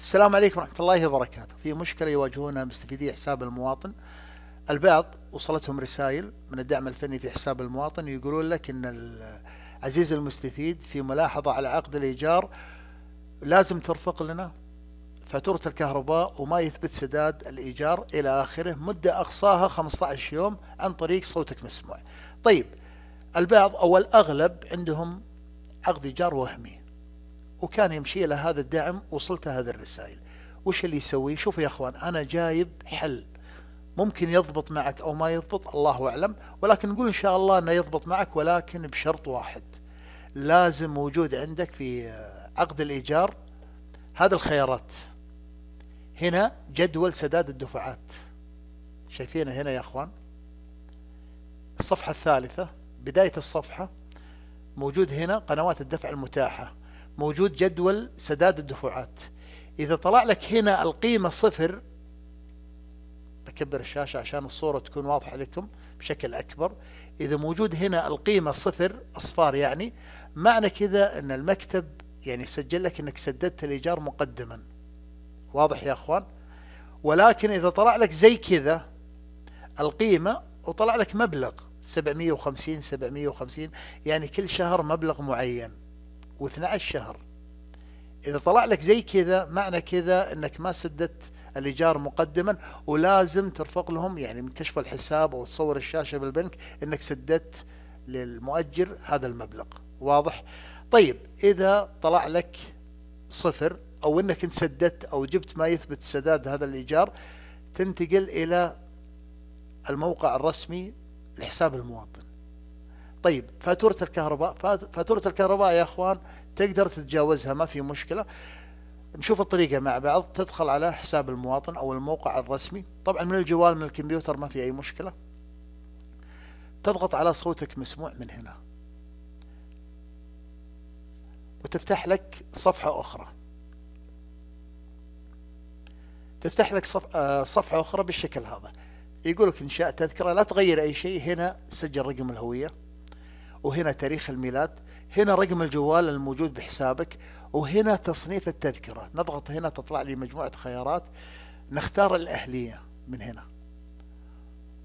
السلام عليكم ورحمة الله وبركاته في مشكلة يواجهونها مستفيدي حساب المواطن البعض وصلتهم رسائل من الدعم الفني في حساب المواطن يقولون لك ان العزيز المستفيد في ملاحظة على عقد الإيجار لازم ترفق لنا فاتورة الكهرباء وما يثبت سداد الإيجار إلى آخره مدة أقصاها 15 يوم عن طريق صوتك مسموع طيب البعض أو الأغلب عندهم عقد إيجار وهمي وكان يمشي له هذا الدعم وصلته هذه الرسائل وش اللي يسوي شوفوا يا أخوان أنا جايب حل ممكن يضبط معك أو ما يضبط الله أعلم ولكن نقول إن شاء الله أنه يضبط معك ولكن بشرط واحد لازم وجود عندك في عقد الإيجار هذا الخيارات هنا جدول سداد الدفعات شايفينه هنا يا أخوان الصفحة الثالثة بداية الصفحة موجود هنا قنوات الدفع المتاحة موجود جدول سداد الدفعات إذا طلع لك هنا القيمة صفر بكبر الشاشة عشان الصورة تكون واضحة لكم بشكل أكبر إذا موجود هنا القيمة صفر أصفار يعني معنى كذا أن المكتب يعني سجل لك أنك سددت الإيجار مقدما واضح يا أخوان ولكن إذا طلع لك زي كذا القيمة وطلع لك مبلغ 750 750 يعني كل شهر مبلغ معين و12 شهر إذا طلع لك زي كذا معنى كذا أنك ما سددت الإيجار مقدما ولازم ترفق لهم يعني من كشف الحساب أو تصور الشاشة بالبنك أنك سددت للمؤجر هذا المبلغ واضح؟ طيب إذا طلع لك صفر أو أنك انسددت أو جبت ما يثبت سداد هذا الإيجار تنتقل إلى الموقع الرسمي لحساب المواطن طيب فاتورة الكهرباء فاتورة الكهرباء يا اخوان تقدر تتجاوزها ما في مشكلة نشوف الطريقة مع بعض تدخل على حساب المواطن او الموقع الرسمي طبعا من الجوال من الكمبيوتر ما في اي مشكلة تضغط على صوتك مسموع من هنا وتفتح لك صفحة اخرى تفتح لك آه، صفحة اخرى بالشكل هذا يقول لك انشاء تذكرة لا تغير اي شيء هنا سجل رقم الهوية وهنا تاريخ الميلاد هنا رقم الجوال الموجود بحسابك وهنا تصنيف التذكرة نضغط هنا تطلع لي مجموعة خيارات نختار الأهلية من هنا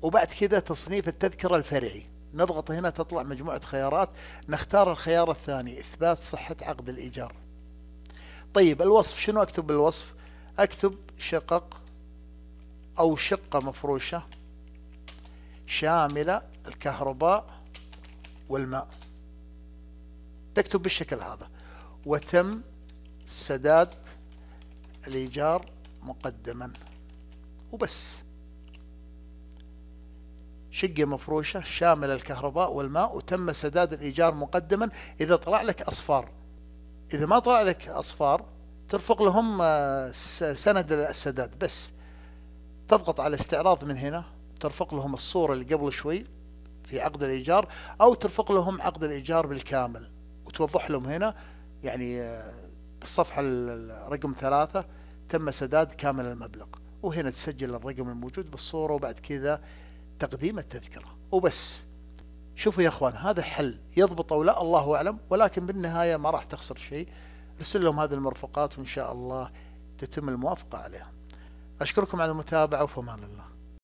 وبعد كذا تصنيف التذكرة الفرعي نضغط هنا تطلع مجموعة خيارات نختار الخيار الثاني إثبات صحة عقد الإيجار طيب الوصف شنو أكتب بالوصف أكتب شقق أو شقة مفروشة شاملة الكهرباء والماء تكتب بالشكل هذا وتم سداد الإيجار مقدما وبس شقة مفروشة شاملة الكهرباء والماء وتم سداد الإيجار مقدما إذا طلع لك أصفار إذا ما طلع لك أصفار ترفق لهم آه، سند السداد بس تضغط على استعراض من هنا ترفق لهم الصورة اللي قبل شوي في عقد الإيجار أو ترفق لهم عقد الإيجار بالكامل وتوضح لهم هنا يعني بالصفحة آه، رقم ثلاثة تم سداد كامل المبلغ وهنا تسجل الرقم الموجود بالصورة وبعد كذا تقديم التذكرة وبس شوفوا يا اخوان هذا حل يضبط او لا الله اعلم ولكن بالنهايه ما راح تخسر شيء ارسل لهم هذه المرفقات وان شاء الله تتم الموافقه عليها اشكركم على المتابعه وفمان الله